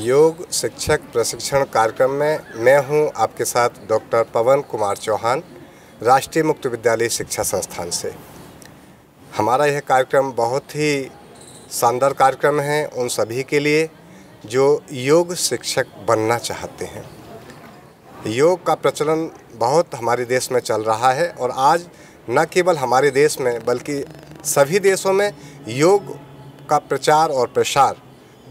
योग शिक्षक प्रशिक्षण कार्यक्रम में मैं हूं आपके साथ डॉक्टर पवन कुमार चौहान राष्ट्रीय मुक्त विद्यालय शिक्षा संस्थान से हमारा यह कार्यक्रम बहुत ही शानदार कार्यक्रम है उन सभी के लिए जो योग शिक्षक बनना चाहते हैं योग का प्रचलन बहुत हमारे देश में चल रहा है और आज न केवल हमारे देश में बल्कि सभी देशों में योग का प्रचार और प्रसार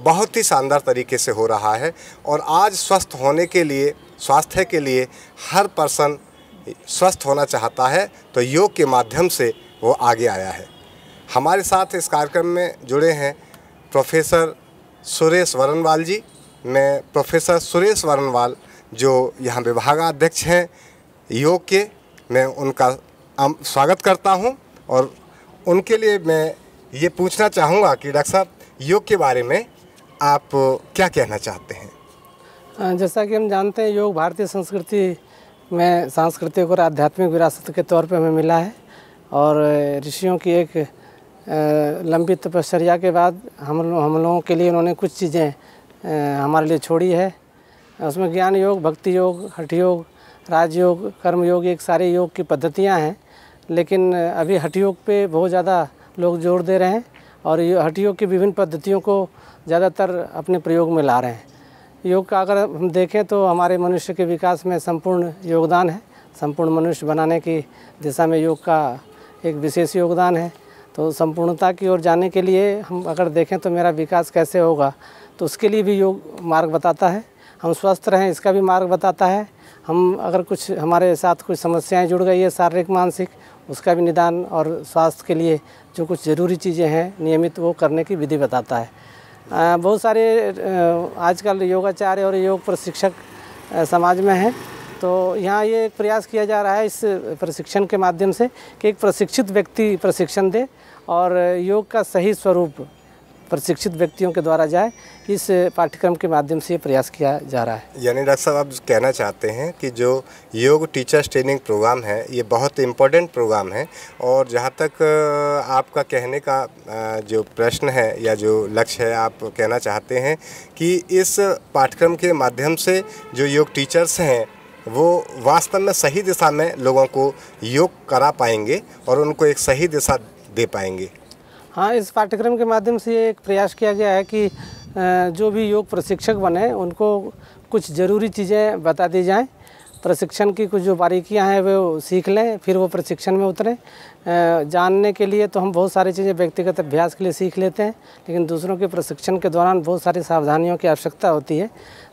बहुत ही शानदार तरीके से हो रहा है और आज स्वस्थ होने के लिए स्वास्थ्य के लिए हर पर्सन स्वस्थ होना चाहता है तो योग के माध्यम से वो आगे आया है हमारे साथ इस कार्यक्रम में जुड़े हैं प्रोफेसर सुरेश वरणवाल जी मैं प्रोफेसर सुरेश वरणवाल जो यहाँ विभागाध्यक्ष हैं योग के मैं उनका स्वागत करता हूँ और उनके लिए मैं ये पूछना चाहूँगा कि डॉक्टर साहब योग के बारे में आप क्या कहना चाहते हैं जैसा कि हम जानते हैं योग भारतीय संस्कृति में सांस्कृतिक और आध्यात्मिक विरासत के तौर पर हमें मिला है और ऋषियों की एक लंबी तपश्चर्या के बाद हम हम लोगों के लिए उन्होंने कुछ चीज़ें हमारे लिए छोड़ी है उसमें ज्ञान योग भक्ति योग हठ योग राजयोग कर्मयोग एक सारे योग की पद्धतियाँ हैं लेकिन अभी हठ योग पर बहुत ज़्यादा लोग जोर दे रहे हैं और हटियोग की विभिन्न पद्धतियों को ज़्यादातर अपने प्रयोग में ला रहे हैं योग का अगर हम देखें तो हमारे मनुष्य के विकास में संपूर्ण योगदान है संपूर्ण मनुष्य बनाने की दिशा में योग का एक विशेष योगदान है तो संपूर्णता की ओर जाने के लिए हम अगर देखें तो मेरा विकास कैसे होगा तो उसके लिए भी योग मार्ग बताता है हम स्वस्थ रहें इसका भी मार्ग बताता है हम अगर कुछ हमारे साथ कुछ समस्याएं जुड़ गई है शारीरिक मानसिक उसका भी निदान और स्वास्थ्य के लिए जो कुछ ज़रूरी चीज़ें हैं नियमित वो करने की विधि बताता है बहुत सारे आजकल योगाचार्य और योग प्रशिक्षक समाज में हैं तो यहाँ ये एक प्रयास किया जा रहा है इस प्रशिक्षण के माध्यम से कि एक प्रशिक्षित व्यक्ति प्रशिक्षण दे और योग का सही स्वरूप प्रशिक्षित व्यक्तियों के द्वारा जाए इस पाठ्यक्रम के माध्यम से प्रयास किया जा रहा है यानी डॉक्टर साहब आप कहना चाहते हैं कि जो योग टीचर्स ट्रेनिंग प्रोग्राम है ये बहुत इम्पोर्टेंट प्रोग्राम है और जहाँ तक आपका कहने का जो प्रश्न है या जो लक्ष्य है आप कहना चाहते हैं कि इस पाठ्यक्रम के माध्यम से जो योग टीचर्स हैं वो वास्तव में सही दिशा में लोगों को योग करा पाएंगे और उनको एक सही दिशा दे पाएंगे हाँ इस पाठ्यक्रम के माध्यम से एक प्रयास किया गया है कि जो भी योग प्रशिक्षक बने उनको कुछ ज़रूरी चीज़ें बता दी जाएँ प्रशिक्षण की कुछ जो बारीकियां हैं वे सीख लें फिर वो प्रशिक्षण में उतरें जानने के लिए तो हम बहुत सारी चीज़ें व्यक्तिगत अभ्यास के लिए सीख लेते हैं लेकिन दूसरों के प्रशिक्षण के दौरान बहुत सारी सावधानियों की आवश्यकता होती है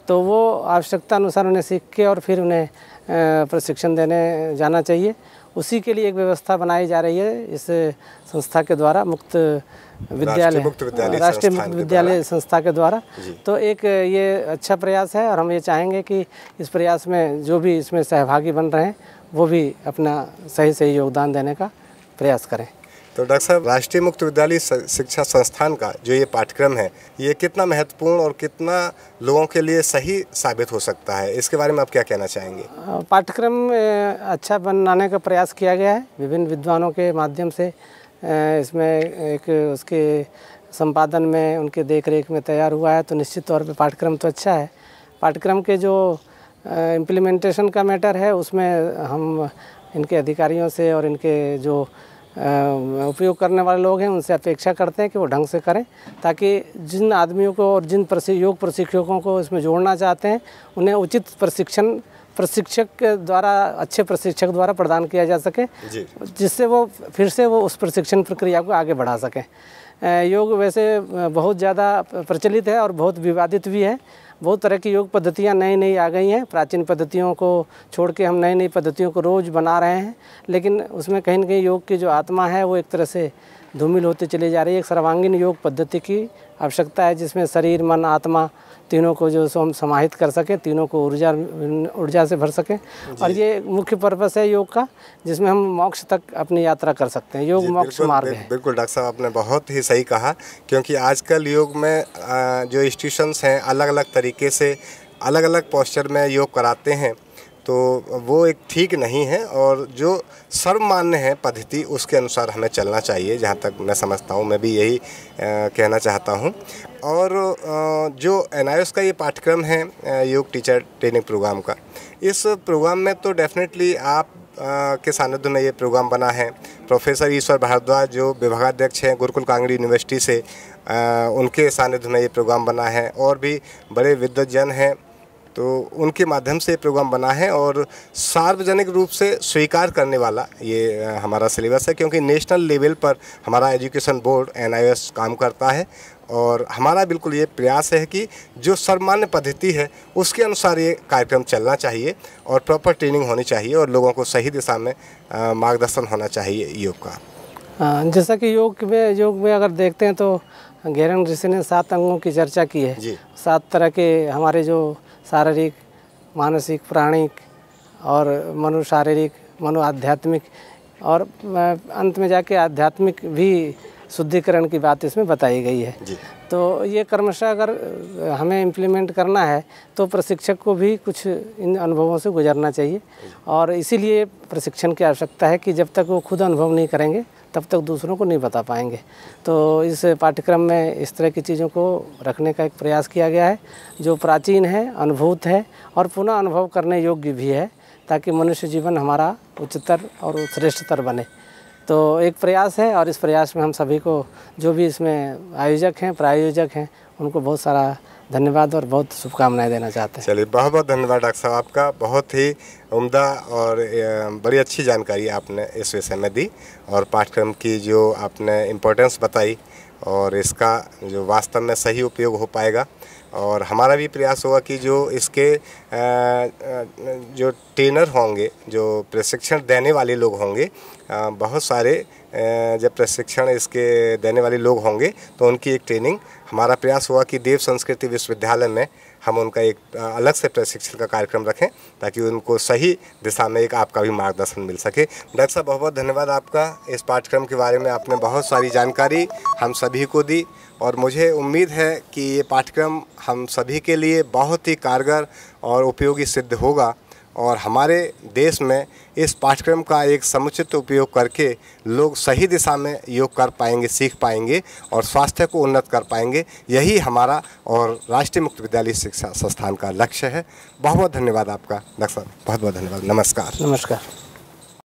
तो वो आवश्यकता अनुसार उन्हें सीख के और फिर उन्हें प्रशिक्षण देने जाना चाहिए उसी के लिए एक व्यवस्था बनाई जा रही है इस संस्था के द्वारा मुक्त विद्यालय राष्ट्रीय मुक्त हाँ, विद्यालय संस्था के द्वारा तो एक ये अच्छा प्रयास है और हम ये चाहेंगे कि इस प्रयास में जो भी इसमें सहभागी बन रहे हैं वो भी अपना सही सही योगदान देने का प्रयास करें तो डॉक्टर साहब राष्ट्रीय मुक्त विद्यालय शिक्षा संस्थान का जो ये पाठ्यक्रम है ये कितना महत्वपूर्ण और कितना लोगों के लिए सही साबित हो सकता है इसके बारे में आप क्या कहना चाहेंगे पाठ्यक्रम अच्छा बनाने का प्रयास किया गया है विभिन्न विद्वानों के माध्यम से इसमें एक उसके संपादन में उनके देखरेख में तैयार हुआ है तो निश्चित तौर पर पाठ्यक्रम तो अच्छा है पाठ्यक्रम के जो इम्प्लीमेंटेशन का मैटर है उसमें हम इनके अधिकारियों से और इनके जो उपयोग करने वाले लोग हैं उनसे अपेक्षा करते हैं कि वो ढंग से करें ताकि जिन आदमियों को और जिन योग प्रशिक्षकों को इसमें जोड़ना चाहते हैं उन्हें उचित प्रशिक्षण प्रशिक्षक द्वारा अच्छे प्रशिक्षक द्वारा प्रदान किया जा सके जिससे वो फिर से वो उस प्रशिक्षण प्रक्रिया को आगे बढ़ा सकें योग वैसे बहुत ज़्यादा प्रचलित है और बहुत विवादित भी है बहुत तरह की योग पद्धतियाँ नई नई आ गई हैं प्राचीन पद्धतियों को छोड़ के हम नई नई पद्धतियों को रोज़ बना रहे हैं लेकिन उसमें कहीं ना कहीं योग की जो आत्मा है वो एक तरह से धूमिल होती चली जा रही है एक सर्वांगीण योग पद्धति की आवश्यकता है जिसमें शरीर मन आत्मा तीनों को जो सो हम समाहित कर सकें तीनों को ऊर्जा ऊर्जा से भर सकें और ये मुख्य पर्पस है योग का जिसमें हम मोक्ष तक अपनी यात्रा कर सकते हैं योग मोक्ष मार्ग है बिल्कुल डॉक्टर साहब आपने बहुत ही सही कहा क्योंकि आजकल योग में जो इंस्टीट्यूशंस हैं अलग अलग तरीके से अलग अलग पोस्चर में योग कराते हैं तो वो एक ठीक नहीं है और जो सर्वमान्य है पद्धति उसके अनुसार हमें चलना चाहिए जहाँ तक मैं समझता हूँ मैं भी यही कहना चाहता हूँ और जो एन का ये पाठ्यक्रम है योग टीचर ट्रेनिंग प्रोग्राम का इस प्रोग्राम में तो डेफिनेटली आप के सानिध्य में ये प्रोग्राम बना है प्रोफेसर ईश्वर भारद्वाज जो विभागाध्यक्ष हैं गुरुकुल कांगड़ी यूनिवर्सिटी से उनके सानिध्य में ये प्रोग्राम बना है और भी बड़े विद्वजन हैं तो उनके माध्यम से प्रोग्राम बना है और सार्वजनिक रूप से स्वीकार करने वाला ये हमारा सिलेबस है क्योंकि नेशनल लेवल पर हमारा एजुकेशन बोर्ड एन काम करता है और हमारा बिल्कुल ये प्रयास है कि जो सर्वमान्य पद्धति है उसके अनुसार ये कार्यक्रम चलना चाहिए और प्रॉपर ट्रेनिंग होनी चाहिए और लोगों को सही दिशा में मार्गदर्शन होना चाहिए योग का जैसा कि योग में योग में अगर देखते हैं तो घेरंग ऋषि ने सात अंगों की चर्चा की है सात तरह के हमारे जो शारीरिक मानसिक प्राणिक और मनो शारीरिक मनो आध्यात्मिक और अंत में जाके आध्यात्मिक भी शुद्धिकरण की बात इसमें बताई गई है तो ये कर्मशः अगर हमें इम्प्लीमेंट करना है तो प्रशिक्षक को भी कुछ इन अनुभवों से गुजरना चाहिए और इसीलिए प्रशिक्षण की आवश्यकता है कि जब तक वो खुद अनुभव नहीं करेंगे तब तक दूसरों को नहीं बता पाएंगे तो इस पाठ्यक्रम में इस तरह की चीज़ों को रखने का एक प्रयास किया गया है जो प्राचीन है अनुभूत है और पुनः अनुभव करने योग्य भी है ताकि मनुष्य जीवन हमारा उच्चतर और श्रेष्ठतर बने तो एक प्रयास है और इस प्रयास में हम सभी को जो भी इसमें आयोजक हैं प्रायोजक हैं उनको बहुत सारा धन्यवाद और बहुत शुभकामनाएं देना चाहते हैं चलिए बहुत बहुत धन्यवाद डॉक्टर साहब आपका बहुत ही उम्दा और बड़ी अच्छी जानकारी आपने इस विषय में दी और पाठ्यक्रम की जो आपने इम्पोर्टेंस बताई और इसका जो वास्तव में सही उपयोग हो पाएगा और हमारा भी प्रयास होगा कि जो इसके जो ट्रेनर होंगे जो प्रशिक्षण देने वाले लोग होंगे बहुत सारे जब प्रशिक्षण इसके देने वाले लोग होंगे तो उनकी एक ट्रेनिंग हमारा प्रयास हुआ कि देव संस्कृति विश्वविद्यालय में हम उनका एक अलग से प्रशिक्षण का कार्यक्रम रखें ताकि उनको सही दिशा में एक आपका भी मार्गदर्शन मिल सके डॉक्टर साहब बहुत बहुत धन्यवाद आपका इस पाठ्यक्रम के बारे में आपने बहुत सारी जानकारी हम सभी को दी और मुझे उम्मीद है कि ये पाठ्यक्रम हम सभी के लिए बहुत ही कारगर और उपयोगी सिद्ध होगा और हमारे देश में इस पाठ्यक्रम का एक समुचित उपयोग करके लोग सही दिशा में योग कर पाएंगे सीख पाएंगे और स्वास्थ्य को उन्नत कर पाएंगे यही हमारा और राष्ट्रीय मुक्त विद्यालय शिक्षा संस्थान का लक्ष्य है बहुत बहुत धन्यवाद आपका डॉक्टर साहब बहुत बहुत धन्यवाद नमस्कार नमस्कार